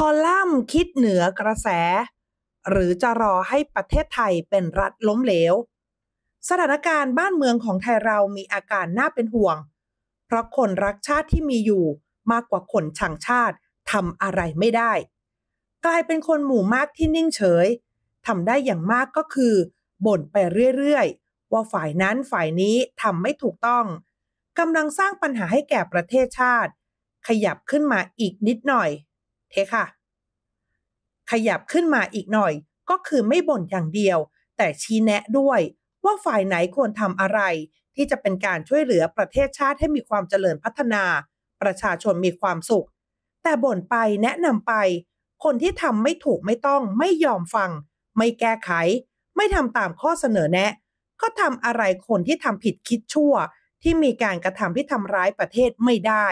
คอลัมน์คิดเหนือกระแสหรือจะรอให้ประเทศไทยเป็นรัฐล้มเหลวสถานการณ์บ้านเมืองของไทยเรามีอาการน่าเป็นห่วง เพราะคนรักชาติที่มีอยู่มากกว่าคนชังชาติทำอะไรไม่ได้ กลายเป็นคนหมู่มากที่นิ่งเฉยทำได้อย่างมากก็คือ บ่นไปเรื่อย ๆ ว่าฝ่ายนั้นฝ่ายนี้ทำไม่ถูกต้องกำลังสร้างปัญหาให้แก่ประเทศชาติ ขยับขึ้นมาอีกนิดหน่อยเทค่ะขยับขึ้นมาอีกหน่อยก็คือไม่บ่นอย่างเดียว แต่ชี้แนะด้วย ว่าฝ่ายไหนควรทำอะไร ที่จะเป็นการช่วยเหลือประเทศชาติให้มีความเจริญพัฒนา ประชาชนมีความสุข แต่บ่นไปแนะนำไป คนที่ทำไม่ถูกไม่ต้อง ไม่ยอมฟัง ไม่แก้ไข ไม่ทำตามข้อเสนอแนะ ก็ทำอะไรคนที่ทำผิดคิดชั่ว ที่มีการกระทำที่ทำร้ายประเทศไม่ได้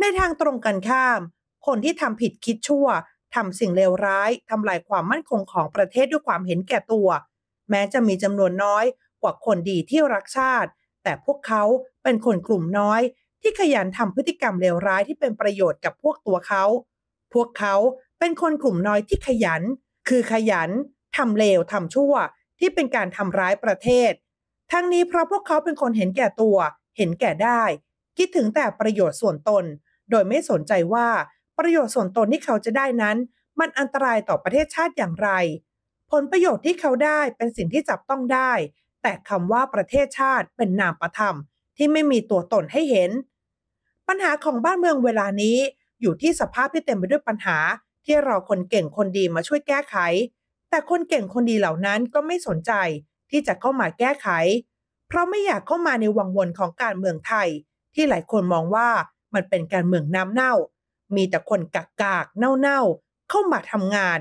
ในทางตรงกันข้ามคนที่ทำผิดคิดชั่วทำสิ่งเลวร้ายทำลายความมั่นคงของประเทศด้วยความเห็นแก่ตัว แม้จะมีจำนวนน้อยกว่าคนดีที่รักชาติ แต่พวกเขาเป็นคนกลุ่มน้อย ที่ขยันทำพฤติกรรมเลวร้ายที่เป็นประโยชน์กับพวกตัวเขา พวกเขาเป็นคนกลุ่มน้อยที่ขยัน คือขยันทำเลวทำชั่วที่เป็นการทำร้ายประเทศ ทั้งนี้เพราะพวกเขาเป็นคนเห็นแก่ตัว เห็นแก่ได้ คิดถึงแต่ประโยชน์ส่วนตน โดยไม่สนใจว่าประโยชน์ส่วนตนที่เขาจะได้นั้น มันอันตรายต่อประเทศชาติอย่างไร ผลประโยชน์ที่เขาได้เป็นสิ่งที่จับต้องได้ แต่คำว่าประเทศชาติเป็นนามประธรรมที่ไม่มีตัวตนให้เห็น ปัญหาของบ้านเมืองเวลานี้อยู่ที่สภาพที่เต็มไปด้วยปัญหา ที่เราคนเก่งคนดีมาช่วยแก้ไข แต่คนเก่งคนดีเหล่านั้นก็ไม่สนใจที่จะเข้ามาแก้ไข เพราะไม่อยากเข้ามาในวังวนของการเมืองไทย ที่หลายคนมองว่ามันเป็นการเมืองน้ำเน่ามีแต่คนกากากเน่าๆเข้ามาทำงาน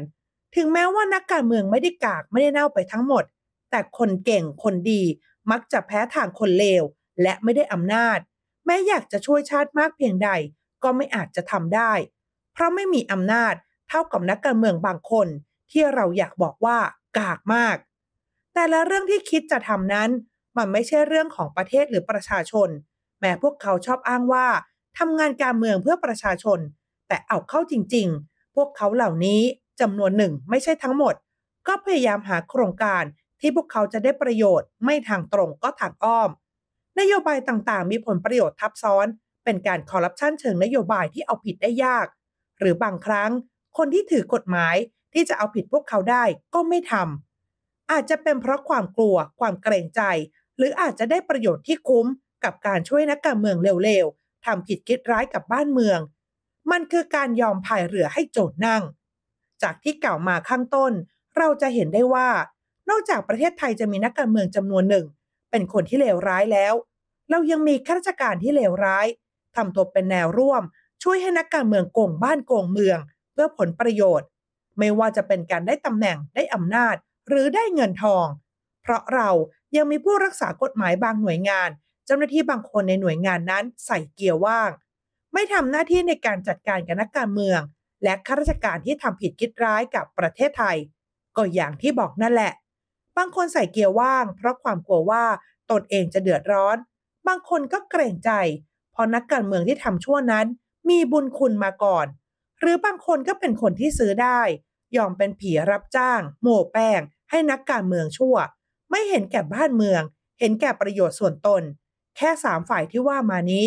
ถึงแม้ว่านักการเมืองไม่ได้กากไม่ได้เน่าไปทั้งหมด แต่คนเก่งคนดี มักจะแพ้ทางคนเลวและไม่ได้อำนาจ แม้อยากจะช่วยชาติมากเพียงใด ก็ไม่อาจจะทำได้ เพราะไม่มีอำนาจ เท่ากับนักการเมืองบางคน ที่เราอยากบอกว่า กากมาก แต่ละเรื่องที่คิดจะทำนั้น มันไม่ใช่เรื่องของประเทศหรือประชาชน แม้พวกเขาชอบอ้างว่าทำงานการเมืองเพื่อประชาชนแต่เอาเข้าจริงๆ พวกเขาเหล่านี้จำนวนหนึ่งไม่ใช่ทั้งหมด ก็พยายามหาโครงการ ที่พวกเขาจะได้ประโยชน์ไม่ทางตรงก็ทางอ้อม นโยบายต่างๆ มีผลประโยชน์ทับซ้อน เป็นการคอร์รัปชันเชิงนโยบายที่เอาผิดได้ยาก หรือบางครั้งคนที่ถือกฎหมายที่จะเอาผิดพวกเขาได้ก็ไม่ทำอาจจะเป็นเพราะความกลัว ความเกรงใจ หรืออาจจะได้ประโยชน์ที่คุ้มกับการช่วยนักการเมืองเร็วๆทำผิดคิดร้ายกับบ้านเมืองมันคือการยอมพายเรือให้โจทย์นั่ง จากที่กล่าวมาข้างต้น เราจะเห็นได้ว่า นอกจากประเทศไทยจะมีนักการเมืองจำนวนหนึ่ง เป็นคนที่เลวร้ายแล้ว เรายังมีข้าราชการที่เลวร้ายทำตัวเป็นแนวร่วม ช่วยให้นักการเมืองโกงบ้านโกงเมือง เพื่อผลประโยชน์ ไม่ว่าจะเป็นการได้ตำแหน่งได้อำนาจหรือได้เงินทอง เพราะเรายังมีผู้รักษากฎหมายบางหน่วยงานเจ้าหน้าที่บางคนในหน่วยงานนั้นใส่เกียร์ว่างไม่ทำหน้าที่ในการจัดการกับนักการเมือง และข้าราชการที่ทำผิดคิดร้ายกับประเทศไทย ก็อย่างที่บอกนั่นแหละ บางคนใส่เกียร์ว่าง เพราะความกลัวว่าตนเองจะเดือดร้อน บางคนก็เกรงใจเพราะนักการเมืองที่ทำชั่วนั้น มีบุญคุณมาก่อน หรือบางคนก็เป็นคนที่ซื้อได้ยอมเป็นผีรับจ้างโม่แป้งให้นักการเมืองชั่ว ไม่เห็นแก่บ้านเมือง เห็นแก่ประโยชน์ส่วนตน แค่สามฝ่ายที่ว่ามานี้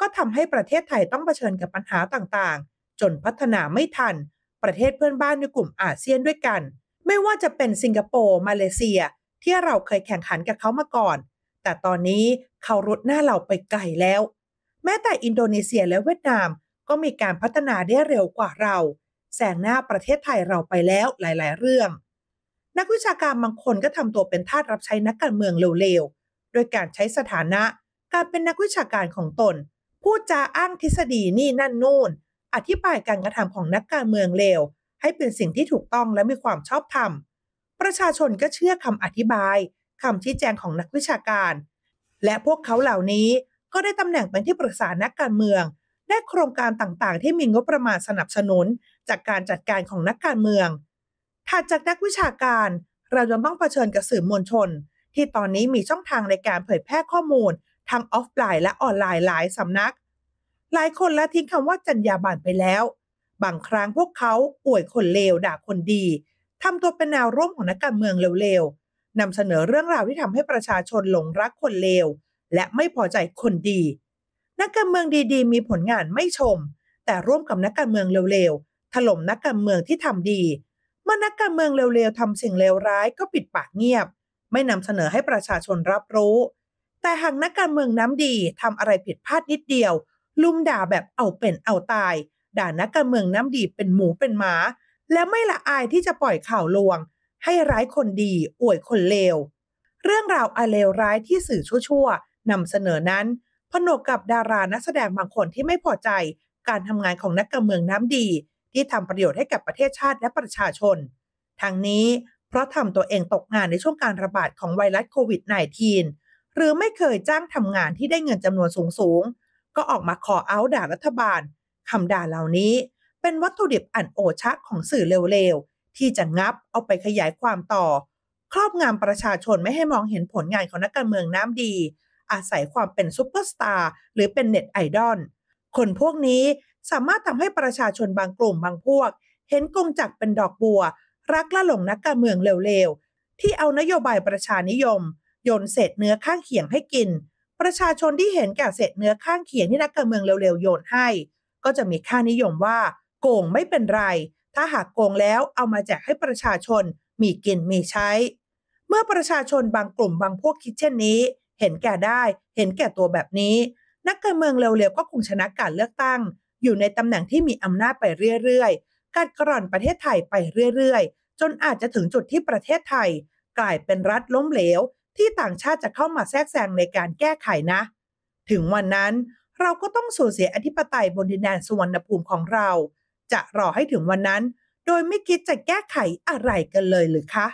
ก็ทำให้ประเทศไทยต้องเผชิญกับปัญหาต่างๆ จนพัฒนาไม่ทัน ประเทศเพื่อนบ้านในกลุ่มอาเซียนด้วยกัน ไม่ว่าจะเป็นสิงคโปร์มาเลเซีย ที่เราเคยแข่งขันกับเขามาก่อน แต่ตอนนี้เขารุดหน้าเราไปไกลแล้ว แม้แต่อินโดนีเซียและเวียดนามก็มีการพัฒนาได้เร็วกว่าเรา แซงหน้าประเทศไทยเราไปแล้วหลายๆ เรื่อง นักวิชาการบางคนก็ทำตัวเป็นทาสรับใช้นักการเมืองเร็วๆ โดยการใช้สถานะการเป็นนักวิชาการของตนพูดจาอ้างทฤษฎีนี่นั่นนู่น อธิบายการกระทำของนักการเมืองเลวให้เป็นสิ่งที่ถูกต้องและมีความชอบธรรม ประชาชนก็เชื่อคำอธิบายคำชี้แจงของนักวิชาการ และพวกเขาเหล่านี้ก็ได้ตำแหน่งเป็นที่ปรึกษานักการเมือง ได้โครงการต่างๆที่มีงบประมาณสนับสนุน จากการจัดการของนักการเมือง ถัดจากนักวิชาการ เราจะต้องเผชิญกับสื่อมวลชน ที่ตอนนี้มีช่องทางในการเผยแพร่ข้อมูลทั้งออฟไลน์และออนไลน์หลายสำนัก หลายคนละทิ้งคำว่าจรรยาบรรณไปแล้ว บางครั้งพวกเขาอวยคนเลวด่าคนดีทำตัวเป็นแนวร่วมของนักการเมืองเลวๆนำเสนอเรื่องราวที่ทำให้ประชาชนหลงรักคนเลว และไม่พอใจคนดี นักการเมืองดีๆ มีผลงานไม่ชม แต่ร่วมกับนักการเมืองเลวๆถล่มนักการเมืองที่ทำดี เมื่อนักการเมืองเลวๆทำสิ่งเลวร้ายก็ปิดปากเงียบ ไม่นำเสนอให้ประชาชนรับรู้แต่หากนักการเมืองน้ำดีทำอะไรผิดพลาดนิดเดียว ลุมด่าแบบเอาเป็นเอาตาย ด่านักการเมืองน้ำดีเป็นหมูเป็นหมาและไม่ละอายที่จะปล่อยข่าวลวง ให้ร้ายคนดีอวยคนเลว เรื่องราวอาเลวร้ายที่สื่อชั่วๆนำเสนอนั้น ผนวกกับดารานักแสดงบางคนที่ไม่พอใจการทำงานของนักการเมืองน้ำดี ที่ทำประโยชน์ให้กับประเทศชาติและประชาชน ทั้งนี้เพราะทำตัวเองตกงานในช่วงการระบาดของไวรัสโควิด -19 หรือไม่เคยจ้างทำงานที่ได้เงินจำนวนสูง ๆ ก็ออกมาขอเอาด่ารัฐบาล คำด่าเหล่านี้เป็นวัตถุดิบอันโอชะของสื่อเร็ว ๆ ที่จะงับเอาไปขยายความต่อ ครอบงำประชาชนไม่ให้มองเห็นผลงานของนักการเมืองน้ำดี อาศัยความเป็นซุปเปอร์สตาร์หรือเป็นเน็ตไอดอล คนพวกนี้สามารถทำให้ประชาชนบางกลุ่มบางพวก เห็นกงจักเป็นดอกบัว รักละหลงนักการเมืองเร็วๆ ที่เอานโยบายประชานิยมโยนเศษเนื้อข้างเคียงให้กิน ประชาชนที่เห็นแก่เศษเนื้อข้างเคียงที่นักการเมืองเร็วๆโยนให้ ก็จะมีค่านิยมว่า โกงไม่เป็นไร ถ้าหากโกงแล้วเอามาแจกให้ประชาชนมีกินมีใช้ เมื่อประชาชนบางกลุ่มบางพวกคิดเช่นนี้ เห็นแก่ได้ เห็นแก่ตัวแบบนี้ นักการเมืองเร็วๆก็คงชนะการเลือกตั้ง อยู่ในตำแหน่งที่มีอำนาจไปเรื่อยๆการกร่อนประเทศไทยไปเรื่อยๆ จนอาจจะถึงจุดที่ประเทศไทย กลายเป็นรัฐล้มเหลวที่ต่างชาติจะเข้ามาแทรกแซงในการแก้ไขนะ ถึงวันนั้นเราก็ต้องสูญเสียอธิปไตยบนดินแดนสุวรรณภูมิของเรา จะรอให้ถึงวันนั้น โดยไม่คิดจะแก้ไขอะไรกันเลยหรือคะ